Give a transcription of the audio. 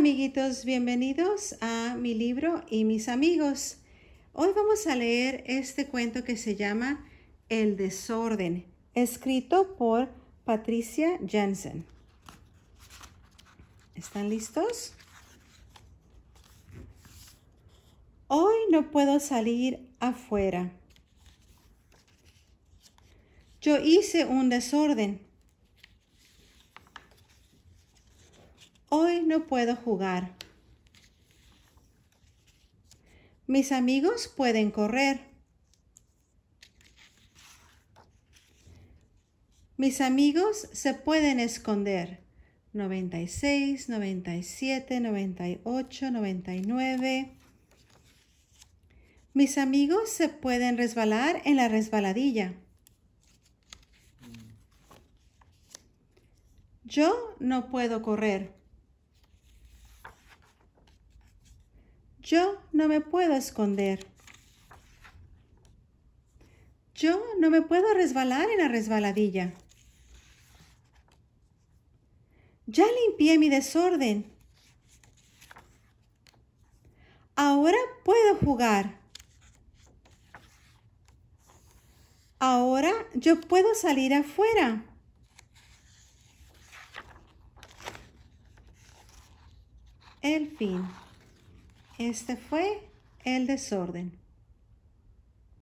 amiguitos, bienvenidos a mi libro y mis amigos. Hoy vamos a leer este cuento que se llama El desorden, escrito por Patricia Jensen. ¿Están listos? Hoy no puedo salir afuera. Yo hice un desorden Hoy no puedo jugar. Mis amigos pueden correr. Mis amigos se pueden esconder. 96, 97, 98, 99. Mis amigos se pueden resbalar en la resbaladilla. Yo no puedo correr. Yo no me puedo esconder. Yo no me puedo resbalar en la resbaladilla. Ya limpié mi desorden. Ahora puedo jugar. Ahora yo puedo salir afuera. El fin. Este fue el desorden.